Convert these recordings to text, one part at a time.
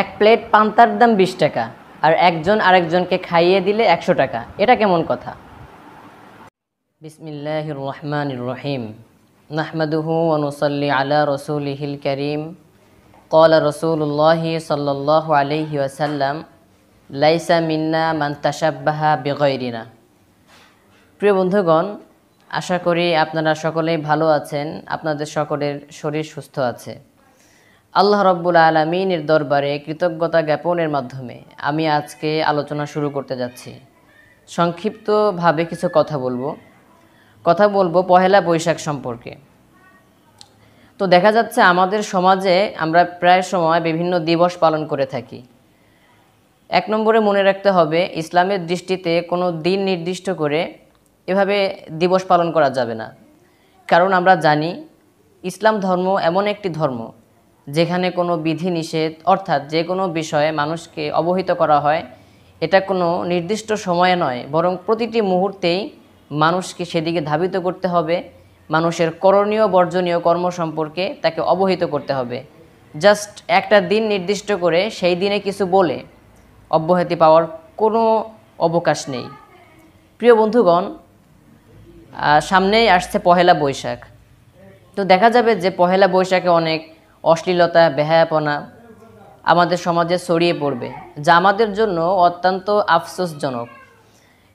এক plate panther দাম বিশ টাকা আর একজন আরেকজনকে খাইয়ে দিলে একশো টাকা এটা কেমন কথা বিসমিল্লাহ রহমান রহিম নাহমাদুহু অনুসল্লি আলা রসুলহিল করিম কল রসুল্লাহ সাল্লাহ আলহি আসাল্লাম লাইসা মিন্না ليس منا من প্রিয় বন্ধুগণ আশা করি আপনারা সকলেই ভালো আছেন আপনাদের সকলের শরীর সুস্থ আছে আল্লাহ রব্বুল আলমিনের দরবারে কৃতজ্ঞতা জ্ঞাপনের মাধ্যমে আমি আজকে আলোচনা শুরু করতে যাচ্ছি সংক্ষিপ্তভাবে কিছু কথা বলবো কথা বলবো পহেলা বৈশাখ সম্পর্কে তো দেখা যাচ্ছে আমাদের সমাজে আমরা প্রায় সময় বিভিন্ন দিবস পালন করে থাকি এক নম্বরে মনে রাখতে হবে ইসলামের দৃষ্টিতে কোনো দিন নির্দিষ্ট করে এভাবে দিবস পালন করা যাবে না কারণ আমরা জানি ইসলাম ধর্ম এমন একটি ধর্ম যেখানে কোনো বিধি নিষেধ অর্থাৎ যে কোনো বিষয়ে মানুষকে অবহিত করা হয় এটা কোনো নির্দিষ্ট সময়ে নয় বরং প্রতিটি মুহূর্তেই মানুষকে সেদিকে ধাবিত করতে হবে মানুষের করণীয় বর্জনীয় কর্ম সম্পর্কে তাকে অবহিত করতে হবে জাস্ট একটা দিন নির্দিষ্ট করে সেই দিনে কিছু বলে অব্যাহতি পাওয়ার কোনো অবকাশ নেই প্রিয় বন্ধুগণ সামনেই আসছে পহেলা বৈশাখ তো দেখা যাবে যে পহেলা বৈশাখে অনেক অশ্লীলতা বেহায়াপনা আমাদের সমাজে ছড়িয়ে পড়বে যা আমাদের জন্য অত্যন্ত আফসোসজনক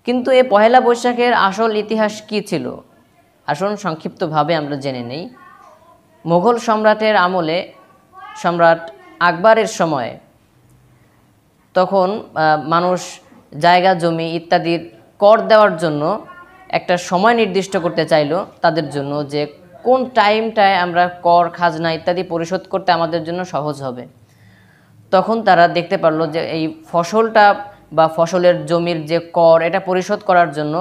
কিন্তু এ পহেলা বৈশাখের আসল ইতিহাস কি ছিল আসুন সংক্ষিপ্তভাবে আমরা জেনে নেই মোঘল সম্রাটের আমলে সম্রাট আকবরের সময় তখন মানুষ জায়গা জমি ইত্যাদির কর দেওয়ার জন্য একটা সময় নির্দিষ্ট করতে চাইল তাদের জন্য যে কোন টাইমটায় আমরা কর খাজনা ইত্যাদি পরিশোধ করতে আমাদের জন্য সহজ হবে তখন তারা দেখতে পারলো যে এই ফসলটা বা ফসলের জমির যে কর এটা পরিশোধ করার জন্য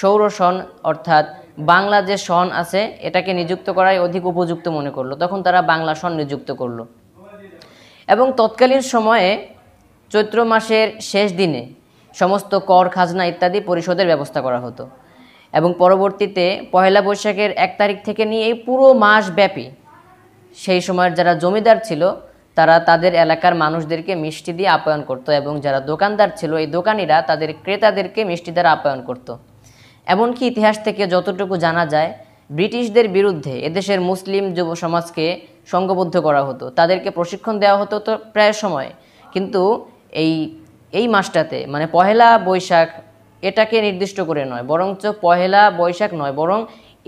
সৌর সন অর্থাৎ বাংলা যে সন আছে এটাকে নিযুক্ত করাই অধিক উপযুক্ত মনে করলো তখন তারা বাংলা সন নিযুক্ত করলো এবং তৎকালীন সময়ে চৈত্র মাসের শেষ দিনে সমস্ত কর খাজনা ইত্যাদি পরিশোধের ব্যবস্থা করা হতো এবং পরবর্তীতে পহেলা বৈশাখের এক তারিখ থেকে নিয়ে এই পুরো মাস ব্যাপী সেই সময়ের যারা জমিদার ছিল তারা তাদের এলাকার মানুষদেরকে মিষ্টি দিয়ে আপ্যায়ন করত এবং যারা দোকানদার ছিল এই দোকানিরা তাদের ক্রেতাদেরকে মিষ্টি দ্বারা আপ্যায়ন করত এমনকি ইতিহাস থেকে যতটুকু জানা যায় ব্রিটিশদের বিরুদ্ধে এদেশের মুসলিম যুব সমাজকে সংঘবদ্ধ করা হতো তাদেরকে প্রশিক্ষণ দেওয়া হতো তো প্রায় সময় কিন্তু এই এই মাসটাতে মানে পহেলা বৈশাখ এটাকে নির্দিষ্ট করে নয় বরঞ্চ পহেলা বৈশাখ নয় বরং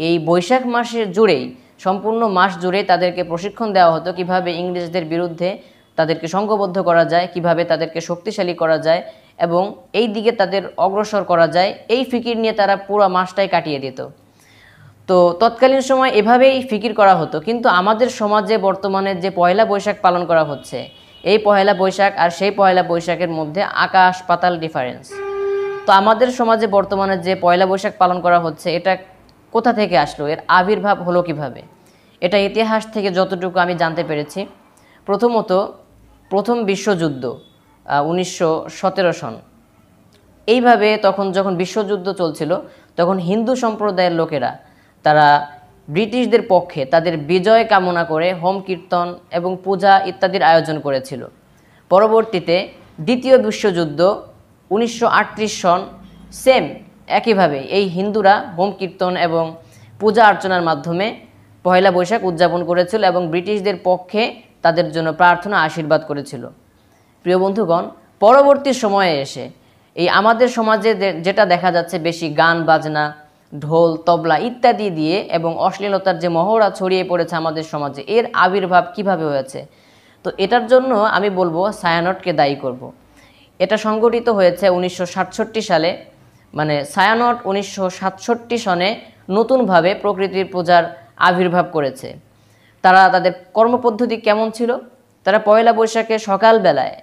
এই বৈশাখ মাসের জুড়েই সম্পূর্ণ মাস জুড়ে তাদেরকে প্রশিক্ষণ দেওয়া হতো কিভাবে ইংরেজদের বিরুদ্ধে তাদেরকে সংঘবদ্ধ করা যায় কিভাবে তাদেরকে শক্তিশালী করা যায় এবং এই দিকে তাদের অগ্রসর করা যায় এই ফিকির নিয়ে তারা পুরো মাসটাই কাটিয়ে দিত তো তৎকালীন সময় এভাবেই ফিকির করা হতো কিন্তু আমাদের সমাজে বর্তমানে যে পয়লা বৈশাখ পালন করা হচ্ছে এই পয়লা বৈশাখ আর সেই পয়লা বৈশাখের মধ্যে আকাশ পাতাল ডিফারেন্স তো আমাদের সমাজে বর্তমানে যে পয়লা বৈশাখ পালন করা হচ্ছে এটা কোথা থেকে আসলো এর আবির্ভাব হলো কিভাবে এটা ইতিহাস থেকে যতটুকু আমি জানতে পেরেছি প্রথমত প্রথম বিশ্বযুদ্ধ উনিশশো সন এইভাবে তখন যখন বিশ্বযুদ্ধ চলছিল তখন হিন্দু সম্প্রদায়ের লোকেরা তারা ব্রিটিশদের পক্ষে তাদের বিজয় কামনা করে হোম কীর্তন এবং পূজা ইত্যাদির আয়োজন করেছিল পরবর্তীতে দ্বিতীয় বিশ্বযুদ্ধ উনিশশো সন সেম একইভাবে এই হিন্দুরা হোম কীর্তন এবং পূজা অর্চনার মাধ্যমে পয়লা বৈশাখ উদযাপন করেছিল এবং ব্রিটিশদের পক্ষে তাদের জন্য প্রার্থনা আশীর্বাদ করেছিল প্রিয় বন্ধুগণ পরবর্তী সময়ে এসে এই আমাদের সমাজে যেটা দেখা যাচ্ছে বেশি গান বাজনা ঢোল তবলা ইত্যাদি দিয়ে এবং অশ্লীলতার যে মহড়া ছড়িয়ে পড়েছে আমাদের সমাজে এর আবির্ভাব কিভাবে হয়েছে তো এটার জন্য আমি বলবো সায়ানটকে দায়ী করব। এটা সংগঠিত হয়েছে উনিশশো সালে মানে সায়ানট উনিশশো সনে নতুনভাবে প্রকৃতির পূজার আবির্ভাব করেছে তারা তাদের কর্মপদ্ধতি কেমন ছিল তারা পয়লা বৈশাখে সকালবেলায়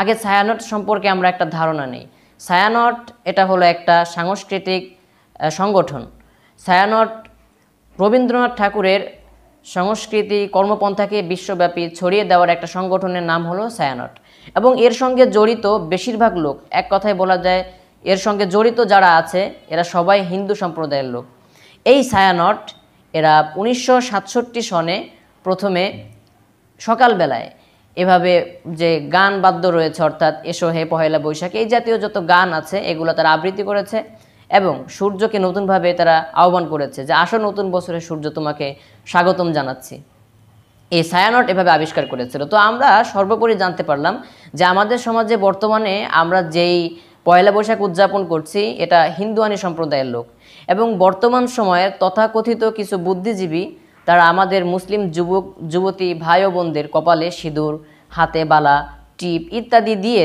আগে ছায়ানট সম্পর্কে আমরা একটা ধারণা নেই ছায়ানট এটা হলো একটা সাংস্কৃতিক সংগঠন ছায়ানট রবীন্দ্রনাথ ঠাকুরের সংস্কৃতি কর্মপন্থাকে বিশ্বব্যাপী ছড়িয়ে দেওয়ার একটা সংগঠনের নাম হলো ছায়ানট এবং এর সঙ্গে জড়িত বেশিরভাগ লোক এক কথায় বলা যায় এর সঙ্গে জড়িত যারা আছে এরা সবাই হিন্দু সম্প্রদায়ের লোক এই সায়ানট এরা উনিশশো সনে প্রথমে সকালবেলায় এভাবে যে গান বাদ্য রয়েছে অর্থাৎ এসো হে পহেলা বৈশাখ এই জাতীয় যত গান আছে এগুলো তারা আবৃত্তি করেছে এবং সূর্যকে নতুনভাবে তারা আহ্বান করেছে যে আসো নতুন বছরে সূর্য তোমাকে স্বাগতম জানাচ্ছি এই সায়ানট এভাবে আবিষ্কার করেছিল তো আমরা সর্বোপরি জানতে পারলাম যে আমাদের সমাজে বর্তমানে আমরা যেই পয়লা বৈশাখ উদযাপন করছি এটা হিন্দুয়ানি সম্প্রদায়ের লোক এবং বর্তমান সময়ের তথাকথিত কিছু বুদ্ধিজীবী তারা আমাদের মুসলিম যুবক যুবতী ভাই বোনদের কপালে সিঁদুর হাতে বালা টিপ ইত্যাদি দিয়ে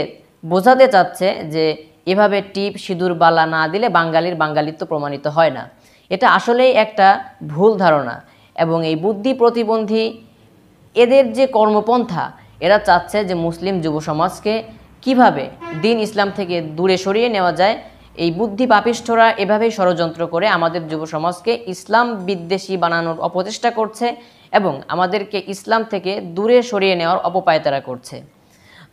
বোঝাতে চাচ্ছে যে এভাবে টিপ সিঁদুর বালা না দিলে বাঙালির বাঙালিত্ব প্রমাণিত হয় না এটা আসলেই একটা ভুল ধারণা এবং এই বুদ্ধি প্রতিবন্ধী এদের যে কর্মপন্থা এরা চাচ্ছে যে মুসলিম যুব সমাজকে কিভাবে দিন ইসলাম থেকে দূরে সরিয়ে নেওয়া যায় এই বুদ্ধি পাপিষ্ঠরা এভাবেই ষড়যন্ত্র করে আমাদের যুব সমাজকে ইসলাম বিদ্বেষী বানানোর অপচেষ্টা করছে এবং আমাদেরকে ইসলাম থেকে দূরে সরিয়ে নেওয়ার অপপায় তারা করছে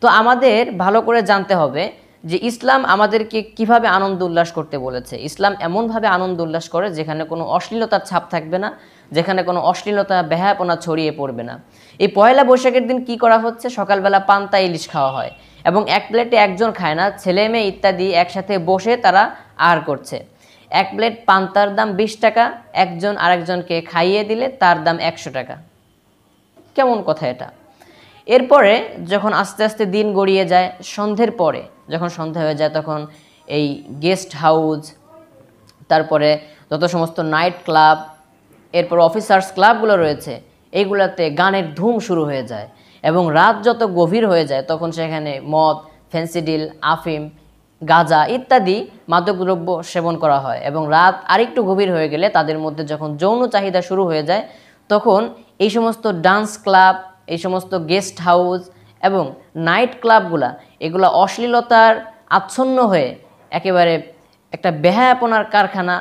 তো আমাদের ভালো করে জানতে হবে যে ইসলাম আমাদেরকে কিভাবে আনন্দ উল্লাস করতে বলেছে ইসলাম এমনভাবে আনন্দ উল্লাস করে যেখানে কোনো অশ্লীলতার ছাপ থাকবে না যেখানে কোনো অশ্লীলতা ব্যাহাপনা ছড়িয়ে পড়বে না এই পয়লা বৈশাখের দিন কি করা হচ্ছে সকালবেলা পান্তা ইলিশ খাওয়া হয় এবং এক প্লেটে একজন খায় না ছেলে মেয়ে ইত্যাদি একসাথে বসে তারা আর করছে এক প্লেট পান্তার দাম বিশ টাকা একজন আরেকজনকে খাইয়ে দিলে তার দাম একশো টাকা কেমন কথা এটা এরপরে যখন আস্তে আস্তে দিন গড়িয়ে যায় সন্ধ্যের পরে যখন সন্ধ্যা হয়ে যায় তখন এই গেস্ট হাউস তারপরে যত সমস্ত নাইট ক্লাব এরপর অফিসার্স ক্লাবগুলো রয়েছে এইগুলোতে গানের ধুম শুরু হয়ে যায় এবং রাত যত গভীর হয়ে যায় তখন সেখানে মদ ফেন্সিডিল আফিম গাঁজা ইত্যাদি মাদকদ্রব্য সেবন করা হয় এবং রাত আরেকটু গভীর হয়ে গেলে তাদের মধ্যে যখন যৌন চাহিদা শুরু হয়ে যায় তখন এই সমস্ত ডান্স ক্লাব এই সমস্ত গেস্ট হাউস এবং নাইট ক্লাবগুলা এগুলো অশ্লীলতার আচ্ছন্ন হয়ে একেবারে একটা বেহায়াপনার কারখানা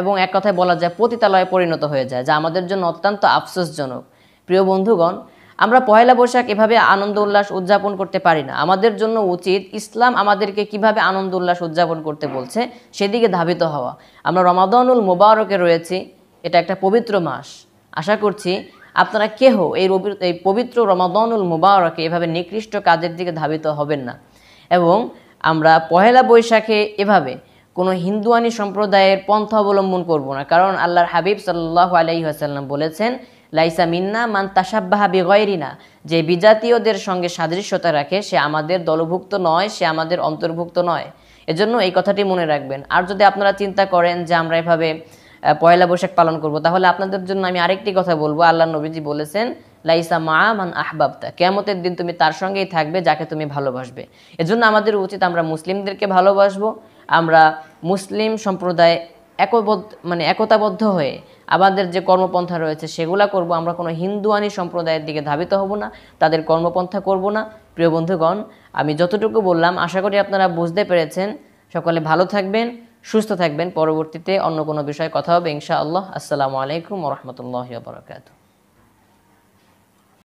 এবং এক কথায় বলা যায় পতিতালয়ে পরিণত হয়ে যায় যা আমাদের জন্য অত্যন্ত আফসোসজনক প্রিয় বন্ধুগণ আমরা পয়লা বৈশাখ এভাবে আনন্দ উল্লাস উদযাপন করতে পারি না আমাদের জন্য উচিত ইসলাম আমাদেরকে কিভাবে আনন্দ উল্লাস উদযাপন করতে বলছে সেদিকে ধাবিত হওয়া আমরা রমাদানুল মোবারকে রয়েছি এটা একটা পবিত্র মাস আশা করছি আপনারা কেহ এই এই পবিত্র রমাদনুল মুবারকে এভাবে নিকৃষ্ট কাজের দিকে ধাবিত হবেন না এবং আমরা পহেলা বৈশাখে এভাবে কোনো হিন্দুয়ানি সম্প্রদায়ের পন্থা অবলম্বন করব না কারণ আল্লাহর হাবিব সাল্লাহ আলাইহি আসাল্লাম বলেছেন লাইসা মিন্না মান তাসাব্বাহা বেগয়রিনা যে বিজাতীয়দের সঙ্গে সাদৃশ্যতা রাখে সে আমাদের দলভুক্ত নয় সে আমাদের অন্তর্ভুক্ত নয় এজন্য এই কথাটি মনে রাখবেন আর যদি আপনারা চিন্তা করেন যে আমরা এভাবে পয়লা বৈশাখ পালন করব তাহলে আপনাদের জন্য আমি আরেকটি কথা বলবো আল্লাহ নবীজি বলেছেন লাইসা মা মান আহবাবতা কেমতের দিন তুমি তার সঙ্গেই থাকবে যাকে তুমি ভালোবাসবে এজন্য আমাদের উচিত আমরা মুসলিমদেরকে ভালোবাসবো আমরা মুসলিম সম্প্রদায় একবদ্ধ মানে একতাবদ্ধ হয়ে আমাদের যে কর্মপন্থা রয়েছে সেগুলা করব আমরা কোনো হিন্দুয়ানি সম্প্রদায়ের দিকে ধাবিত হব না তাদের কর্মপন্থা করব না প্রিয় বন্ধুগণ আমি যতটুকু বললাম আশা করি আপনারা বুঝতে পেরেছেন সকলে ভালো থাকবেন সুস্থ থাকবেন পরবর্তীতে অন্য কোনো বিষয়ে কথা হবে ইনশাআল্লাহ আসসালামু আলাইকুম রহমতুল্লাহ বারকাতু